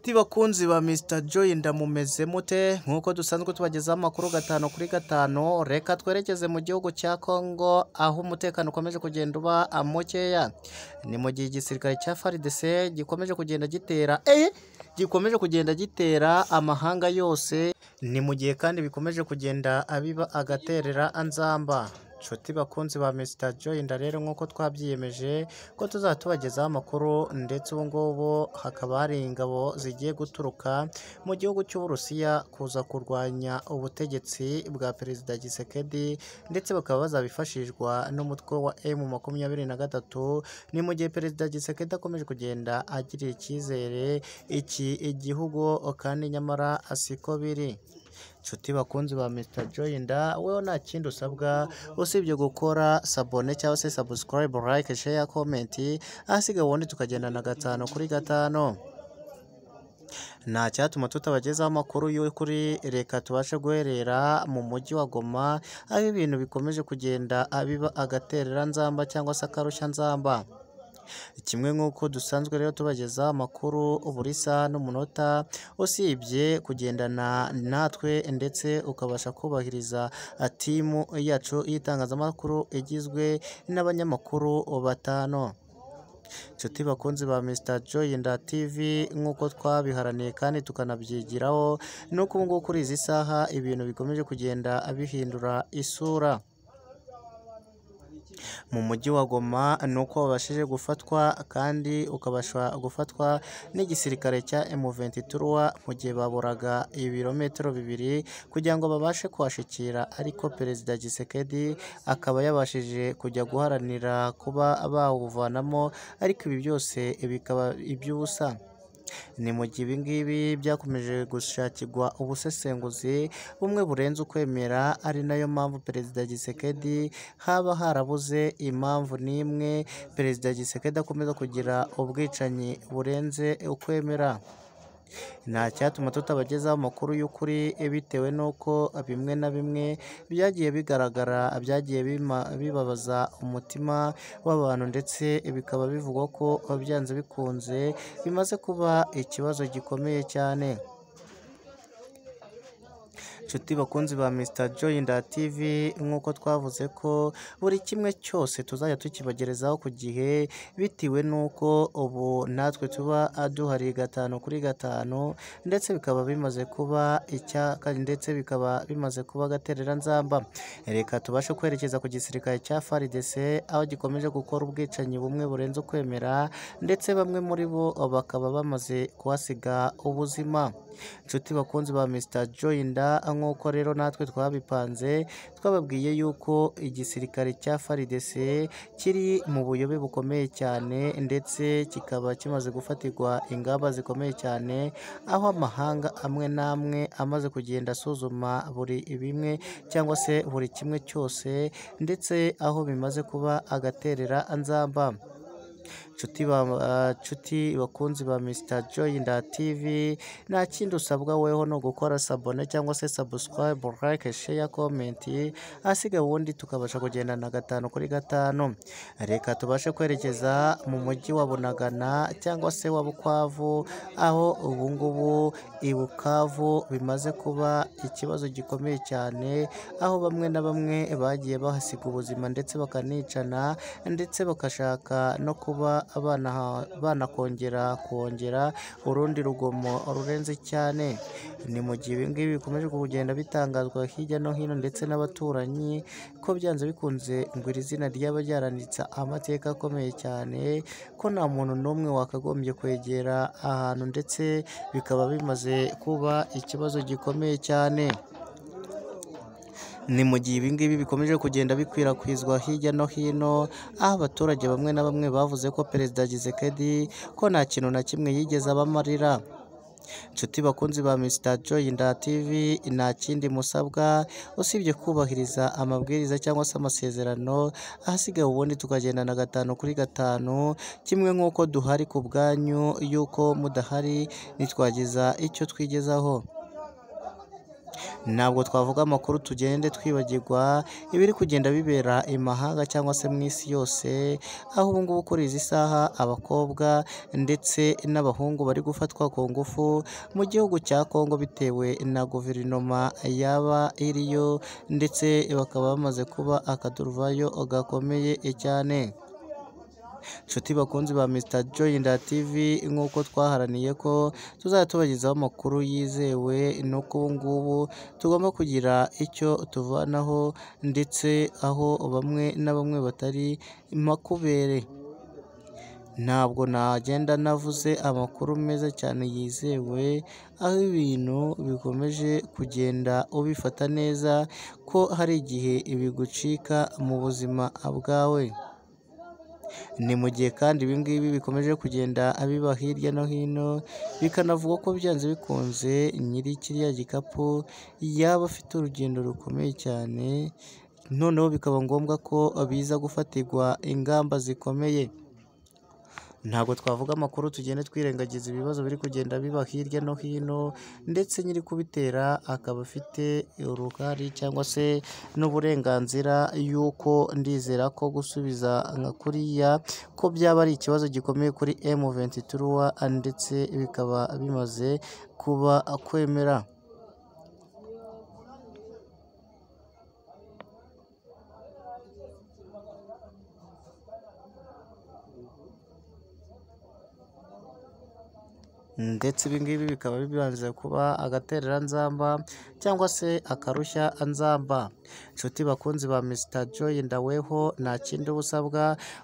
Inshuti bakunzi ba Mr Joy ndamumeze mute nk'uko dusanzwe tubagezaho amakuru gatanu kuri gatanu reka twerekeze mu gihugu cya Congo aho umutekano ukomeje kugenda uba mukeya ni mu gihe igisirikare cya FARDC gikomeje kugenda gitera eh gikomeje kugenda gitera amahanga yose ni mu gihe kandi bikomeje kugenda abiba agaterera anzamba nshuti bakunzi ba Mr Joyner rero nk'uko twabyiyemeje ko tuzaba tubagezaho amakuru ndetse ubu ngubu hakaba hari ingabo zigiye guturuka mu gihugu cy'Uburusiya kuza kurwanya ubutegetsi bwa Perezida Gisekedi ndetse bakaba bazabifashishwa n'umutwe wa M makumyabiri na gatatu ni mu gihe Perezida Gisekedi akomeje kugenda agirira icyizere iki igihugu kandi nyamara asiko biri nshuti bakunzi ba Mr Joyinda wowe nta kindi usabwa usibye gukora sabone cyangwa se subscribe like share comment ahasiga ubundi tukagendana gatanu kuri gatanu nta cyatuma tutabagezaho amakuru y'ukuri reka tubashe guherera mu mujyi wa Goma aho ibintu bikomeje kugenda biba agaterera nzamba cyangwa se akarushya nzamba kimwe nk'uko dusanzwe rero tubageza amakuru buri saha n'umunota usibye kugendana natwe ndetse ukabasha kubahiriza timu yacu y'itangazamakuru igizwe n'abanyamakuru batanu inshuti bakunzi ba Mr Joy nda TV nk'uko twabiharaniye kandi tukanabyigiraho n'uko ubu ngubu kuri izi saha ibintu bikomeje kugenda bihindura isura mu mujyi wa Goma ni uko wabashije gufatwa kandi ukabasha gufatwa n'igisirikare cya M23 mu gihe baburaga ibirometero bibiri kugira ngo babashe kuhashikira ariko Perezida Gisekedi akaba yabashije kujya guharanira kuba bawuvanamo ariko ibi byose bikaba iby'ubusa Ni mu gihe ibi ngibi byakomeje gushakirwa ubusesenguzi bumwe burenze ukwemera, ari nayo mpamvu Perezida Gisekedi haba harabuze impamvu n'imwe Perezida Gisekedi akomeza kugira ubwicanyi burenze ukwemera. nta cyatuma tutabagezaho amakuru y'ukuri eh, bitewe n'uko bimwe na bimwe byagiye bigaragara byagiye bibabaza umutima w'abantu ndetse bikaba bivugwa ko byanze bikunze bimaze kuba ikibazo gikomeye cyane inshuti bakunzi ba misita joyinda TV nk'uko twavuze ko buri kimwe cyose tuzajya tukibagerezaho ku gihe bitewe n'uko ubu natwe tuba duhari gatanu kuri gatanu ndetse bikaba bimaze kuba icyaka ndetse bikaba bimaze kuba agatereranzamba reka tubashe kwerekeza ku gisirikare cya faridese aho gikomeje gukora ubwicanyi bumwe burenze ukwemera ndetse bamwe muri bo bakaba bamaze kuhasiga ubuzima nshuti bakunzi ba misita joyinda nk'uko rero natwe twabipanze twababwiye yuko igisirikare cya FARDC kiri mu buyobe bukomeye cyane ndetse kikaba kimaze gufatirwa ingamba zikomeye cyane aho amahanga amwe n'amwe amaze kugenda asuzuma buri bimwe cyangwa se buri kimwe cyose ndetse aho bimaze kuba agaterera anzamba nshuti eh, bakunzi ba joy joyinda TV nta kindi usabwa weho ni ugukora sabone cyangwa se sabusikarayibu like sheya komenti ahasigaye ubundi tukabasha kugendana gatanu kuri gatanu reka tubashe kwerekeza mu mujyi wa bunagana cyangwa se wa bukwavu aho ubungubu i bukavu bimaze kuba ikibazo gikomeye cyane aho bamwe na bamwe bagiye bahasiga ubuzima ndetse bakanicana ndetse bagashaka no kuba banakongera kongera urundi rugomo rurenze cyane ni mu gihe ibingibi bikomeje kugenda bitangazwa hirya no hino ndetse n'abaturanyi ko byanze bikunze ngwira izina ry'abajyaranitsa amateka akomeye cyane ko nta muntu n'umwe wakagombye kwegera ahantu ndetse bikaba bimaze kuba ikibazo gikomeye cyane ni mu gihe ibi ngibi bikomeje kugenda bikwirakwizwa hirya no hino aho abaturage bamwe na bamwe bavuze ko perezida Tshisekedi ko nta kintu na kimwe yigeze abamarira inshuti bakunzi ba Mr Joyinda TV nta kindi musabwa usibye kubahiriza amabwiriza cyangwa se amasezerano ahasigaye ubundi tukagendana gatanu kuri gatanu kimwe nk'uko duhari ku bwanyu y'uko mudahari ntitwagiza icyo twigezaho ntabwo twavuga amakuru tugende twibagirwa ibiri kugenda bibera imahanga cyangwa se mu isi yose aho ubu ngubu kuri izi saha abakobwa ndetse n'abahungu bari gufatwa ku ngufu mu gihugu cya Kongo bitewe na guverinoma yaba iriyo ndetse bakaba bamaze kuba akaduruvayo gakomeye cyane nshuti bakunzi ba Mr Joyinda TV nk'uko twaharaniye ko tuzatubagezaho amakuru yizewe nuko ubu ngubu tugomba kugira icyo tuvanaho ndetse aho bamwe na bamwe batari makubere ntabwo nagenda navuze amakuru meza cyane yizewe aho ibintu bikomeje kugenda ubifata neza ko hari igihe ibigucika mu buzima bwawe Ni mu gihe kandi ibi ngibi bikomeje kugenda biba hirya no hino, bikanavugwa ko byanze bikunze nyiri kiriya gikapu yaba afite urugendo rukomeye cyane, noneho bikaba ngombwa ko biza gufatirwa ingamba zikomeye. ntabwo twavuga amakuru tugenda twirengagiza ibibazo biri kugenda biba hirya no hino ndetse nyiri kubitera akaba afite uruhare cyangwa se n'uburenganzira y'uko ndizera ko gusubiza nka kuriya ko byaba ari ikibazo gikomeye kuri M23 ndetse bikaba bimaze kuba kwemera ndetse ibi ngibi bikaba bibanza kuba agatereranzamba cyangwa se akarushya anzamba inshuti bakunzi ba Mr joy ndaweho nta kindi uba usabwa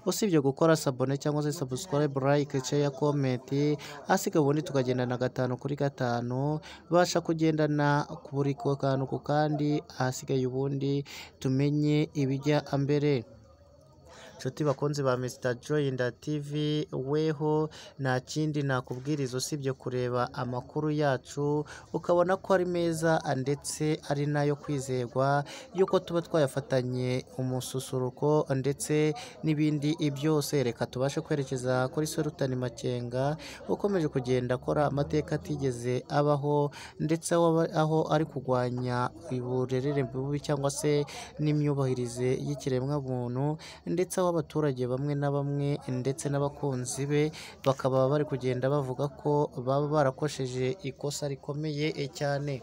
usibye gukora sabone cyangwa se sabusikarayibu layike ceya komenti asiga ubundi tukagendana gatanu kuri gatanu babasha kugendana ku buri kantu ku kandi ahasigaye ubundi tumenye ibijya mbere nshuti bakunzi ba Mr Joyinda TV weho nta kindi nakubwiriza usibye kureba amakuru yacu ukabona ko ari meza ndetse ari nayo kwizerwa y'uko tuba twayafatanye umususuruko ndetse n'ibindi byose reka tubashe kwerekeza kuri Solutani Makenga ukomeje kugenda akora amateka atigeze abaho ndetse aho ari kurwanya uburerere bubi cyangwa se n'imyubahirize y'ikiremwa y'ikiremwamuntu ndetse w'abaturage bamwe na bamwe ndetse n'abakunzi be bakaba bari kugenda bavuga ko baba barakosheje ikosa rikomeye cyane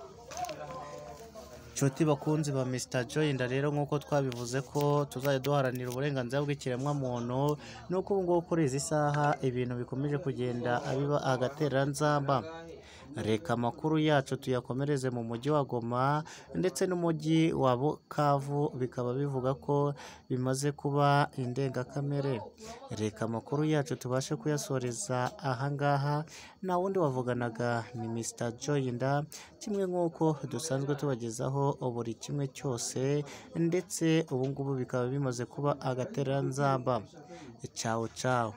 inshuti bakunzi ba Mr Joyinda rero nk'uko twabivuze ko tuzajya duharanira uburenganzira bw'ikiremwamuntu nuko ubu ngubu kuri izi saha ibintu bikomeje kugenda biba agatereranzamba reka amakuru yacu tuyakomereze mu mujyi wa goma ndetse n'umujyi wa bukavu bikaba bivuga ko bimaze kuba indengakamere reka amakuru yacu tubashe kuyasoreza ahangaha nta wundi wavuganaga ni misita joyinda kimwe nk'uko dusanzwe tubagezaho buri kimwe cyose ndetse ubung’ubu bikaba bimaze kuba agateranzamba cawo cawo